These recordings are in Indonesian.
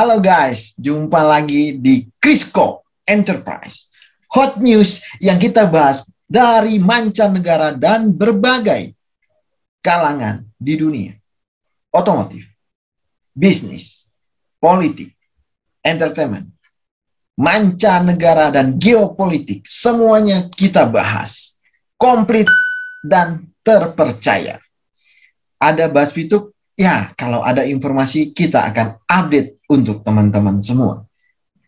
Halo guys, jumpa lagi di Crisco Enterprise. Hot news yang kita bahas dari mancanegara dan berbagai kalangan di dunia. Otomotif, bisnis, politik, entertainment, mancanegara dan geopolitik. Semuanya kita bahas. Komplit dan terpercaya. Ada Bas Fituk Ya, kalau ada informasi kita akan update untuk teman-teman semua.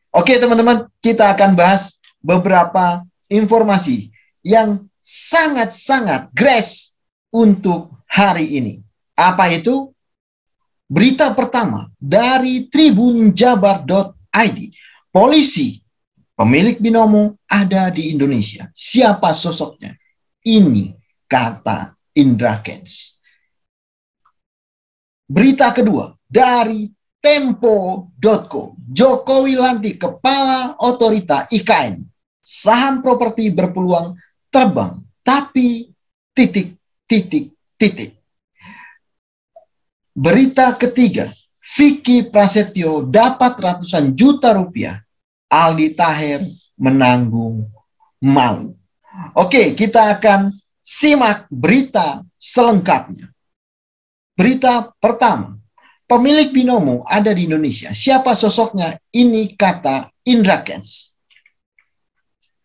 Oke, teman-teman, kita akan bahas beberapa informasi yang sangat-sangat grace untuk hari ini. Apa itu? Berita pertama dari tribunjabar.id. Polisi pemilik binomo ada di Indonesia. Siapa sosoknya? Ini kata Indra Kens. Berita kedua dari Tempo.co, Jokowi lantik kepala otorita IKN. Saham properti berpeluang terbang, tapi titik, titik, titik. Berita ketiga, Vicky Prasetyo dapat ratusan juta rupiah. Aldi Taher menanggung malu. Oke, kita akan simak berita selengkapnya. Berita pertama, pemilik binomo ada di Indonesia. Siapa sosoknya? Ini kata Indra Kens.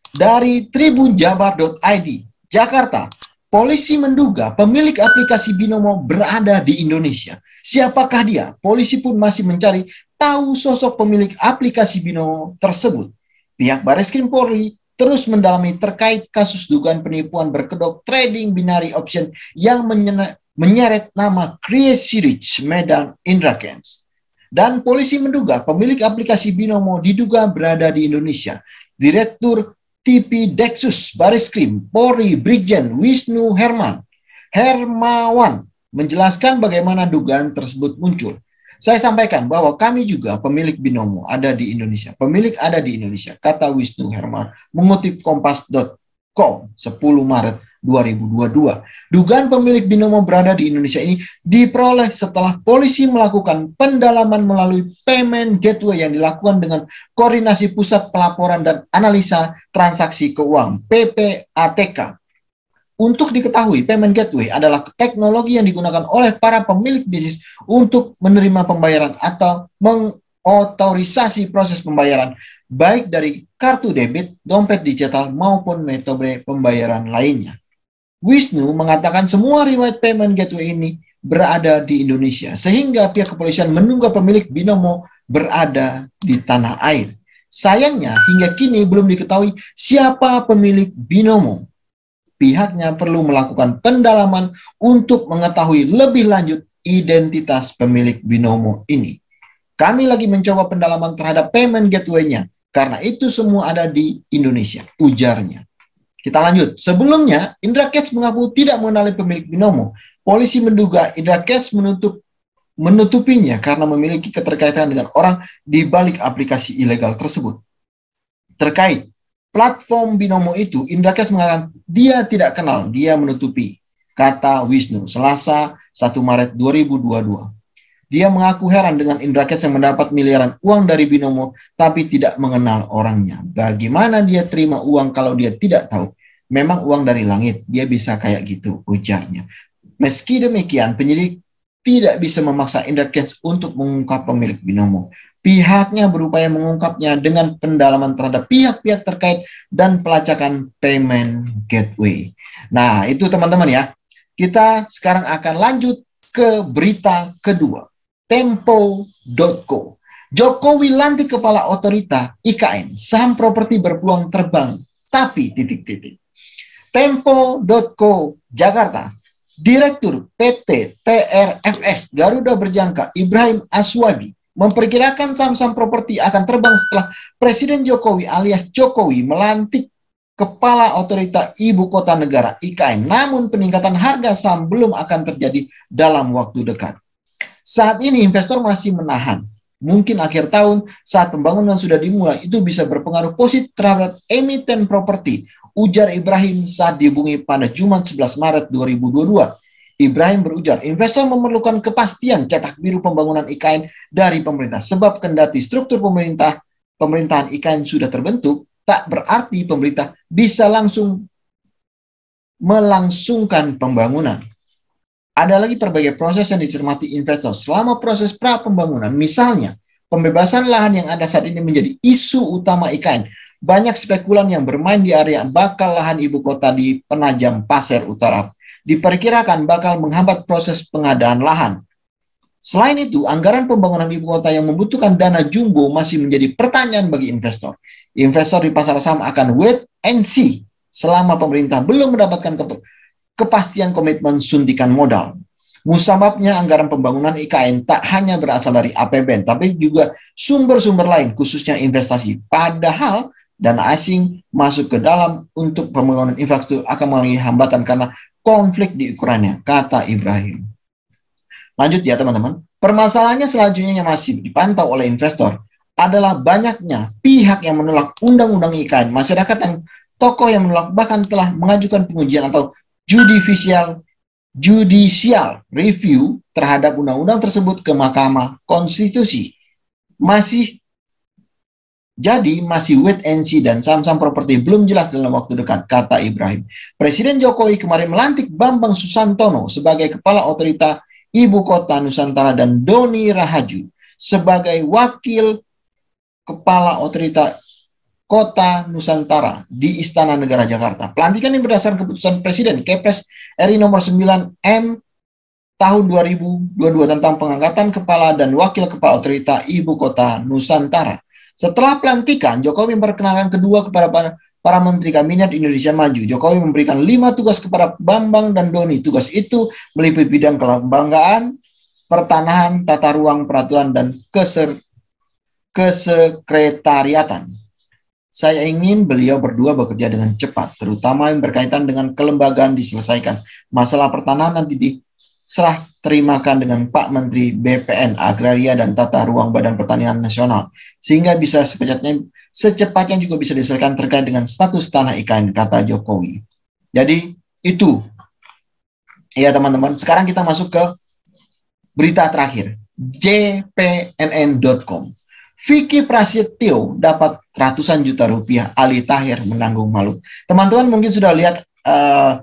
Dari tribunjabar.id, Jakarta, polisi menduga pemilik aplikasi binomo berada di Indonesia. Siapakah dia? Polisi pun masih mencari tahu sosok pemilik aplikasi binomo tersebut. Pihak Baris Krim Polri terus mendalami terkait kasus dugaan penipuan berkedok trading binari option yang menyeret nama Rich Medan Indrakens. Dan polisi menduga pemilik aplikasi Binomo diduga berada di Indonesia. Direktur TP Dexus Baris Krim Polri Brigjen Wisnu Herman Hermawan menjelaskan bagaimana dugaan tersebut muncul. Saya sampaikan bahwa kami juga pemilik binomo ada di Indonesia. Pemilik ada di Indonesia, kata Wisnu Herman mengutip kompas.com 10 Maret 2022. Dugaan pemilik binomo berada di Indonesia ini diperoleh setelah polisi melakukan pendalaman melalui payment gateway yang dilakukan dengan Koordinasi Pusat Pelaporan dan Analisa Transaksi Keuangan PPATK. Untuk diketahui, payment gateway adalah teknologi yang digunakan oleh para pemilik bisnis untuk menerima pembayaran atau mengotorisasi proses pembayaran, baik dari kartu debit, dompet digital, maupun metode pembayaran lainnya. Wisnu mengatakan semua riwayat payment gateway ini berada di Indonesia, sehingga pihak kepolisian menunggu pemilik binomo berada di tanah air. Sayangnya, hingga kini belum diketahui siapa pemilik binomo. Pihaknya perlu melakukan pendalaman untuk mengetahui lebih lanjut identitas pemilik binomo ini. Kami lagi mencoba pendalaman terhadap payment gateway-nya, karena itu semua ada di Indonesia, ujarnya. Kita lanjut. Sebelumnya, Indra Kets mengaku tidak mengenali pemilik binomo. Polisi menduga Indra Kets menutup menutupinya karena memiliki keterkaitan dengan orang di balik aplikasi ilegal tersebut. Terkait platform Binomo itu, Indra Kes mengatakan dia tidak kenal, dia menutupi, kata Wisnu Selasa 1 Maret 2022. Dia mengaku heran dengan Indra Kents yang mendapat miliaran uang dari binomo, tapi tidak mengenal orangnya. Bagaimana dia terima uang kalau dia tidak tahu? Memang uang dari langit, dia bisa kayak gitu, ujarnya. Meski demikian, penyidik tidak bisa memaksa Indra Kents untuk mengungkap pemilik binomo. Pihaknya berupaya mengungkapnya dengan pendalaman terhadap pihak-pihak terkait dan pelacakan payment gateway. Nah, itu teman-teman ya. Kita sekarang akan lanjut ke berita kedua. Tempo.co. Jokowi lantik kepala otorita IKN, saham properti berpeluang terbang, tapi titik-titik. Tempo.co Jakarta, Direktur PT TRFF Garuda Berjangka Ibrahim Aswadi, memperkirakan saham-saham properti akan terbang setelah Presiden Jokowi alias Jokowi melantik Kepala Otorita Ibu Kota Negara IKN. Namun peningkatan harga saham belum akan terjadi dalam waktu dekat. Saat ini investor masih menahan. Mungkin akhir tahun saat pembangunan sudah dimulai itu bisa berpengaruh positif terhadap emiten properti, ujar Ibrahim saat dihubungi pada Jumat 11 Maret 2022. Ibrahim berujar, investor memerlukan kepastian cetak biru pembangunan IKN dari pemerintah sebab kendati struktur pemerintah pemerintahan IKN sudah terbentuk, tak berarti pemerintah bisa langsung melangsungkan pembangunan. Ada lagi berbagai proses yang dicermati investor selama proses pra pembangunan. Misalnya, pembebasan lahan yang ada saat ini menjadi isu utama IKN. Banyak spekulan yang bermain di area bakal lahan ibu kota di Penajam Pasir Utara diperkirakan bakal menghambat proses pengadaan lahan. Selain itu, anggaran pembangunan ibu kota yang membutuhkan dana jumbo masih menjadi pertanyaan bagi investor. Investor di pasar saham akan wait and see selama pemerintah belum mendapatkan keputusan kepastian komitmen suntikan modal. Musababnya anggaran pembangunan IKN tak hanya berasal dari APBN, tapi juga sumber-sumber lain, khususnya investasi. Padahal dana asing masuk ke dalam untuk pembangunan infrastruktur akan mengalami hambatan karena konflik di Ukraina, kata Ibrahim. Lanjut ya teman-teman. Permasalahannya selanjutnya yang masih dipantau oleh investor adalah banyaknya pihak yang menolak undang-undang IKN, masyarakat yang tokoh yang menolak bahkan telah mengajukan pengujian atau judicial judicial review terhadap undang-undang tersebut ke Mahkamah Konstitusi. Masih jadi masih wait and see dan saham-saham properti belum jelas dalam waktu dekat, kata Ibrahim. Presiden Jokowi kemarin melantik Bambang Susantono sebagai Kepala Otorita Ibu Kota Nusantara dan Doni Rahaju sebagai Wakil Kepala Otorita Kota Nusantara di Istana Negara Jakarta. Pelantikan yang berdasarkan keputusan Presiden Kepres RI nomor 9 M tahun 2022 tentang pengangkatan kepala dan wakil kepala otorita ibu kota Nusantara. Setelah pelantikan, Jokowi memperkenalkan kedua kepada para, para menteri kabinet Indonesia Maju. Jokowi memberikan lima tugas kepada Bambang dan Doni. Tugas itu meliputi bidang kelembagaan, pertanahan, tata ruang, peraturan, dan keser, kesekretariatan. Saya ingin beliau berdua bekerja dengan cepat, terutama yang berkaitan dengan kelembagaan diselesaikan. Masalah pertanahan nanti diserah terimakan dengan Pak Menteri BPN, Agraria dan Tata Ruang Badan Pertanian Nasional, sehingga bisa secepatnya, secepatnya juga bisa diselesaikan terkait dengan status tanah ikan, kata Jokowi. Jadi itu, ya teman-teman. Sekarang kita masuk ke berita terakhir, jpnn.com. Vicky Prasetyo dapat ratusan juta rupiah, Ali Tahir menanggung malu. Teman-teman mungkin sudah lihat uh,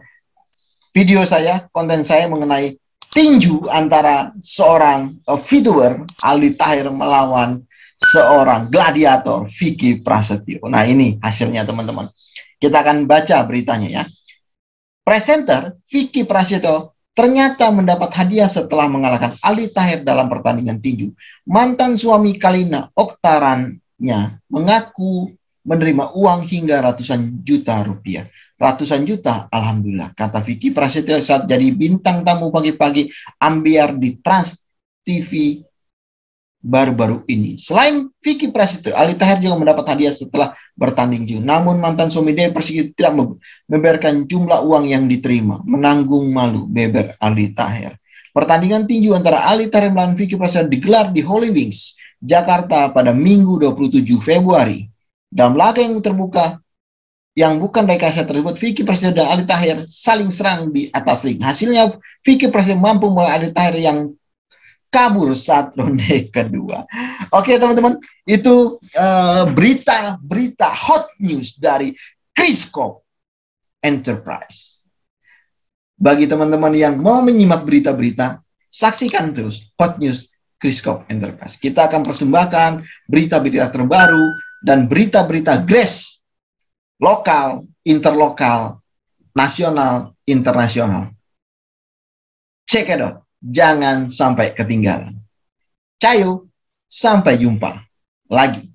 video saya, konten saya mengenai tinju antara seorang uh, viewer Ali Tahir melawan seorang gladiator Vicky Prasetyo. Nah ini hasilnya teman-teman. Kita akan baca beritanya ya. Presenter Vicky Prasetyo ternyata mendapat hadiah setelah mengalahkan Ali Tahir dalam pertandingan tinju. Mantan suami Kalina Oktarannya mengaku menerima uang hingga ratusan juta rupiah. Ratusan juta, Alhamdulillah. Kata Vicky Prasetyo saat jadi bintang tamu pagi-pagi ambiar di Trans TV baru-baru ini. Selain Vicky Prasetyo, Ali Tahir juga mendapat hadiah setelah bertanding ju. Namun mantan suami Dewi Persik tidak membeberkan jumlah uang yang diterima. Menanggung malu beber Ali Tahir. Pertandingan tinju antara Ali Tahir melawan Vicky Prasetyo digelar di Holy Wings, Jakarta pada Minggu 27 Februari. Dalam laga yang terbuka, yang bukan rekayasa tersebut, Vicky Prasetyo dan Ali Tahir saling serang di atas ring. Hasilnya, Vicky Prasetyo mampu melawan Ali Tahir yang kabur saat ronde kedua. Oke teman-teman, itu berita eh, berita berita hot news dari Crisco Enterprise. Bagi teman-teman yang mau menyimak berita-berita, saksikan terus hot news Crisco Enterprise. Kita akan persembahkan berita-berita terbaru dan berita-berita grace lokal, interlokal, nasional, internasional. Check it out jangan sampai ketinggalan. Cayo, sampai jumpa lagi.